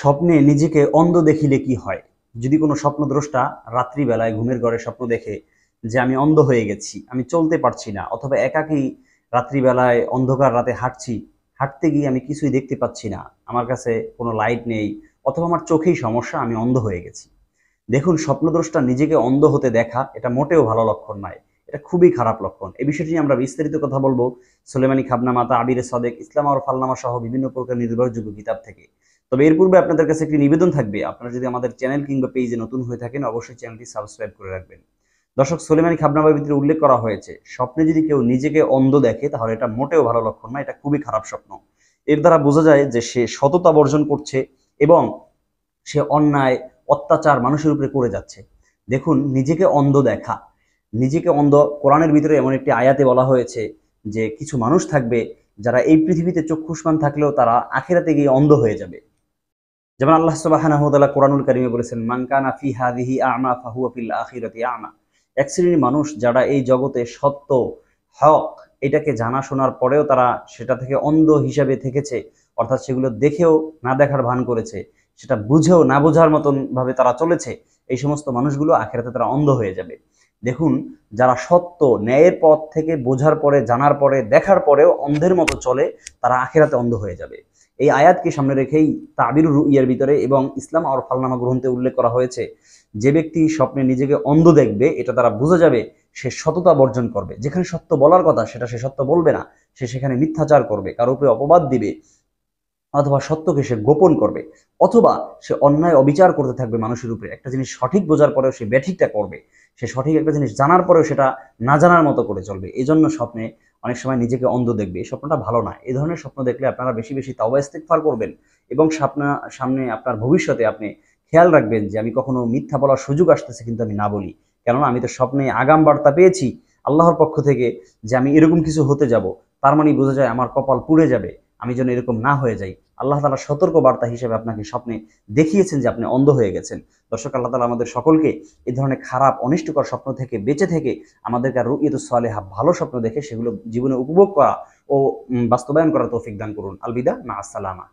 স্বপ্নে নিজেকে অন্ধ দেখিলে কি হয় যদি কোনো স্বপ্নদ্রষ্টা রাত্রিবেলায় ঘুমের ঘরে স্বপ্ন দেখে যে আমি অন্ধ হয়ে গেছি আমি চলতে পারছি না অথবা একাকেই রাত্রিবেলায় অন্ধকার রাতে হাঁটছি হাঁটতে গিয়ে আমি কিছুই দেখতে পাচ্ছি না আমার কাছে কোনো লাইট নেই অথবা আমার চোখেই সমস্যা আমি অন্ধ হয়ে গেছি দেখুন স্বপ্নদ্রষ্টা নিজেকে অন্ধ হতে দেখা এটা মোটেও ভালো লক্ষণ নয় এটা খুবই খারাপ লক্ষণ এই বিষয়টি নিয়ে আমরা বিস্তারিত কথা বলবো সোলেমানি খাবনামাতা আবির সদেক ইসলাম আর ফালনামা সহ বিভিন্ন প্রকার নির্ভরযোগ্য কিতাব থেকে তবে এর পূর্বে আপনাদের কাছে একটি নিবেদন থাকবে আপনারা যদি আমাদের চ্যানেল কিংবা পেজে নতুন হয়ে থাকেন অবশ্যই চ্যানেলটি সাবস্ক্রাইব করে রাখবেন দর্শক সোলেমানি খাবনামার ভিতরে উল্লেখ করা হয়েছে স্বপ্নে যদি কেউ নিজেকে অন্ধ দেখে তাহলে এটা মোটেও ভালো লক্ষণ না এটা খুবই খারাপ স্বপ্ন এর দ্বারা বোঝা যায় যে সে সততা বর্জন করছে এবং সে অন্যায় অত্যাচার মানুষের উপরে করে যাচ্ছে দেখুন নিজেকে অন্ধ দেখা নিজেকে অন্ধ কোরআনের ভিতরে এমন একটি আয়াতে বলা হয়েছে যে কিছু মানুষ থাকবে যারা এই পৃথিবীতে চক্ষুষ্মান থাকলেও তারা আখেরাতে গিয়ে অন্ধ হয়ে যাবে যেমন আল্লাহ সুবাহানাহতালা কোরআনুল কারিমে বলেছেন মাঙ্কানা ফি হাদিহি আমা ফাহুয়াফিল আখিরাতি আমা এক শ্রেণীর মানুষ যারা এই জগতে সত্য হক এটাকে জানা শোনার পরেও তারা সেটা থেকে অন্ধ হিসাবে থেকেছে অর্থাৎ সেগুলো দেখেও না দেখার ভান করেছে সেটা বুঝেও না বোঝার মতন ভাবে তারা চলেছে এই সমস্ত মানুষগুলো আখেরাতে তারা অন্ধ হয়ে যাবে দেখুন যারা সত্য ন্যায়ের পথ থেকে বোঝার পরে জানার পরে দেখার পরেও অন্ধের মতো চলে তারা আখেরাতে অন্ধ হয়ে যাবে এই আয়াতকে সামনে রেখেই তাবির ইয়ার ভিতরে এবং ইসলাম আর ফালনামা গ্রন্থে উল্লেখ করা হয়েছে যে ব্যক্তি স্বপ্নে নিজেকে অন্ধ দেখবে এটা তারা বোঝা যাবে সে সততা বর্জন করবে যেখানে সত্য বলার কথা সেটা সে সত্য বলবে না সে সেখানে মিথ্যাচার করবে কারো উপরে অপবাদ দিবে অথবা সত্যকে সে গোপন করবে অথবা সে অন্যায় অবিচার করতে থাকবে মানুষের উপরে একটা জিনিস সঠিক বোঝার পরেও সে ব্যাঠিকটা করবে সে সঠিক একটা জিনিস জানার পরেও সেটা না জানার মতো করে চলবে এই জন্য স্বপ্নে অনেক সময় নিজেকে অন্ধ দেখবে এই স্বপ্নটা ভালো না এই ধরনের স্বপ্ন দেখলে আপনারা বেশি বেশি তাওবা ইস্তেকফার করবেন এবং স্বপ্না সামনে আপনার ভবিষ্যতে আপনি খেয়াল রাখবেন যে আমি কখনো মিথ্যা বলার সুযোগ আসতেছে কিন্তু আমি না বলি কেননা আমি তো স্বপ্নে আগাম বার্তা পেয়েছি আল্লাহর পক্ষ থেকে যে আমি এরকম কিছু হতে যাব তার মানে বোঝা যায় আমার কপাল পুড়ে যাবে আমি যেন এরকম না হয়ে যাই আল্লাহ তালা সতর্ক বার্তা হিসেবে আপনাকে স্বপ্নে দেখিয়েছেন যে আপনি অন্ধ হয়ে গেছেন দর্শক আল্লাহ তালা আমাদের সকলকে এই ধরনের খারাপ অনিষ্টকর স্বপ্ন থেকে বেঁচে থেকে আমাদেরকে আর রুইয়ত সালেহা ভালো স্বপ্ন দেখে সেগুলো জীবনে উপভোগ করা ও বাস্তবায়ন করার তৌফিক দান করুন আলবিদা না আসসালামা